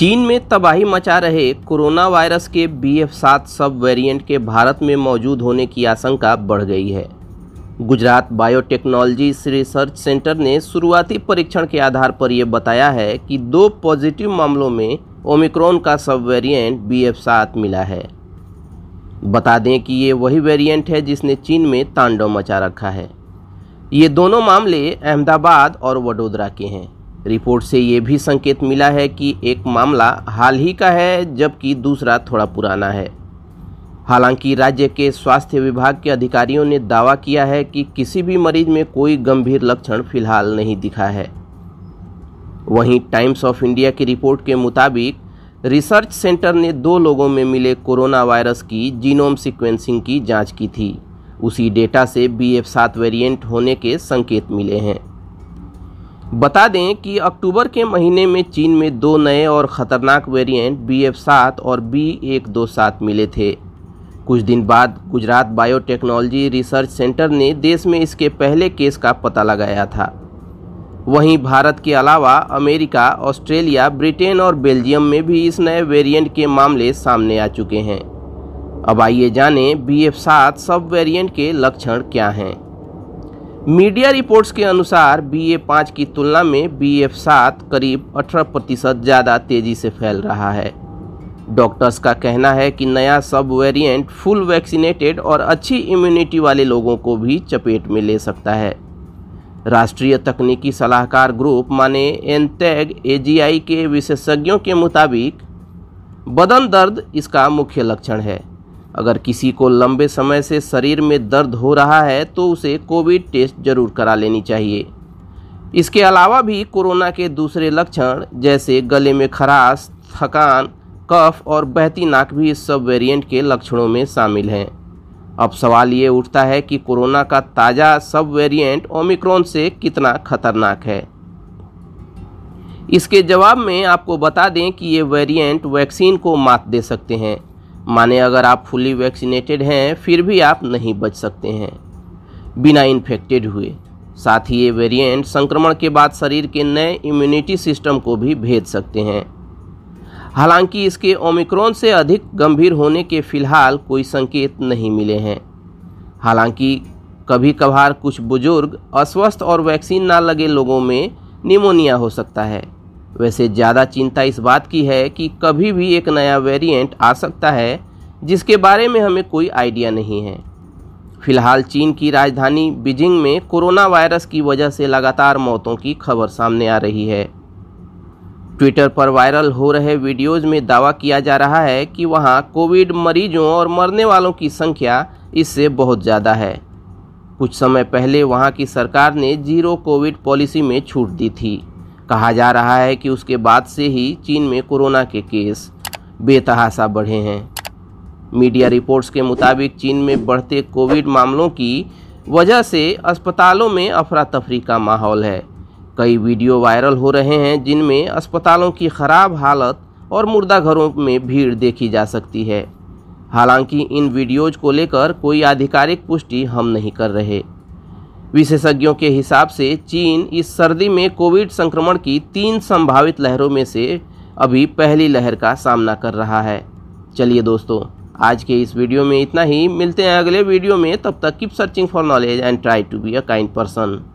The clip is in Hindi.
चीन में तबाही मचा रहे कोरोना वायरस के बी एफ सात सब वेरिएंट के भारत में मौजूद होने की आशंका बढ़ गई है गुजरात बायोटेक्नोलॉजी रिसर्च सेंटर ने शुरुआती परीक्षण के आधार पर यह बताया है कि दो पॉजिटिव मामलों में ओमिक्रॉन का सब वेरिएंट बी एफ सात मिला है बता दें कि ये वही वेरिएंट है जिसने चीन में तांडव मचा रखा है ये दोनों मामले अहमदाबाद और वडोदरा के हैं रिपोर्ट से ये भी संकेत मिला है कि एक मामला हाल ही का है जबकि दूसरा थोड़ा पुराना है हालांकि राज्य के स्वास्थ्य विभाग के अधिकारियों ने दावा किया है कि किसी भी मरीज में कोई गंभीर लक्षण फिलहाल नहीं दिखा है वहीं टाइम्स ऑफ इंडिया की रिपोर्ट के मुताबिक रिसर्च सेंटर ने दो लोगों में मिले कोरोना वायरस की जीनोम सीक्वेंसिंग की जांच की थी उसी डेटा से बी एफ सात वेरियंट होने के संकेत मिले हैं बता दें कि अक्टूबर के महीने में चीन में दो नए और ख़तरनाक वेरिएंट बी एफ सात और बी एक दो सात मिले थे कुछ दिन बाद गुजरात बायोटेक्नोलॉजी रिसर्च सेंटर ने देश में इसके पहले केस का पता लगाया था वहीं भारत के अलावा अमेरिका ऑस्ट्रेलिया ब्रिटेन और बेल्जियम में भी इस नए वेरिएंट के मामले सामने आ चुके हैं अब आइए जानें बी एफ सात सब वेरिएंट के लक्षण क्या हैं मीडिया रिपोर्ट्स के अनुसार बी ए पाँच की तुलना में बी एफ सात करीब अठारह प्रतिशत ज़्यादा तेज़ी से फैल रहा है डॉक्टर्स का कहना है कि नया सब वेरिएंट फुल वैक्सीनेटेड और अच्छी इम्यूनिटी वाले लोगों को भी चपेट में ले सकता है राष्ट्रीय तकनीकी सलाहकार ग्रुप माने एनटैग ए के विशेषज्ञों के मुताबिक बदन दर्द इसका मुख्य लक्षण है अगर किसी को लंबे समय से शरीर में दर्द हो रहा है तो उसे कोविड टेस्ट जरूर करा लेनी चाहिए इसके अलावा भी कोरोना के दूसरे लक्षण जैसे गले में खराश थकान कफ और बहती नाक भी इस सब वेरिएंट के लक्षणों में शामिल हैं अब सवाल ये उठता है कि कोरोना का ताज़ा सब वेरिएंट ओमिक्रॉन से कितना खतरनाक है इसके जवाब में आपको बता दें कि ये वेरिएंट वैक्सीन को मात दे सकते हैं माने अगर आप फुली वैक्सीनेटेड हैं फिर भी आप नहीं बच सकते हैं बिना इन्फेक्टेड हुए साथ ही ये वेरिएंट संक्रमण के बाद शरीर के नए इम्यूनिटी सिस्टम को भी भेज सकते हैं हालांकि इसके ओमिक्रॉन से अधिक गंभीर होने के फिलहाल कोई संकेत नहीं मिले हैं हालांकि कभी कभार कुछ बुजुर्ग अस्वस्थ और वैक्सीन ना लगे लोगों में निमोनिया हो सकता है वैसे ज़्यादा चिंता इस बात की है कि कभी भी एक नया वेरिएंट आ सकता है जिसके बारे में हमें कोई आइडिया नहीं है फिलहाल चीन की राजधानी बीजिंग में कोरोना वायरस की वजह से लगातार मौतों की खबर सामने आ रही है ट्विटर पर वायरल हो रहे वीडियोज में दावा किया जा रहा है कि वहाँ कोविड मरीजों और मरने वालों की संख्या इससे बहुत ज़्यादा है कुछ समय पहले वहाँ की सरकार ने जीरो कोविड पॉलिसी में छूट दी थी कहा जा रहा है कि उसके बाद से ही चीन में कोरोना के केस बेतहासा बढ़े हैं मीडिया रिपोर्ट्स के मुताबिक चीन में बढ़ते कोविड मामलों की वजह से अस्पतालों में अफरा तफरी का माहौल है कई वीडियो वायरल हो रहे हैं जिनमें अस्पतालों की खराब हालत और मुर्दा घरों में भीड़ देखी जा सकती है हालांकि इन वीडियोज को लेकर कोई आधिकारिक पुष्टि हम नहीं कर रहे विशेषज्ञों के हिसाब से चीन इस सर्दी में कोविड संक्रमण की तीन संभावित लहरों में से अभी पहली लहर का सामना कर रहा है चलिए दोस्तों आज के इस वीडियो में इतना ही मिलते हैं अगले वीडियो में तब तक keep searching for knowledge and try to be a kind person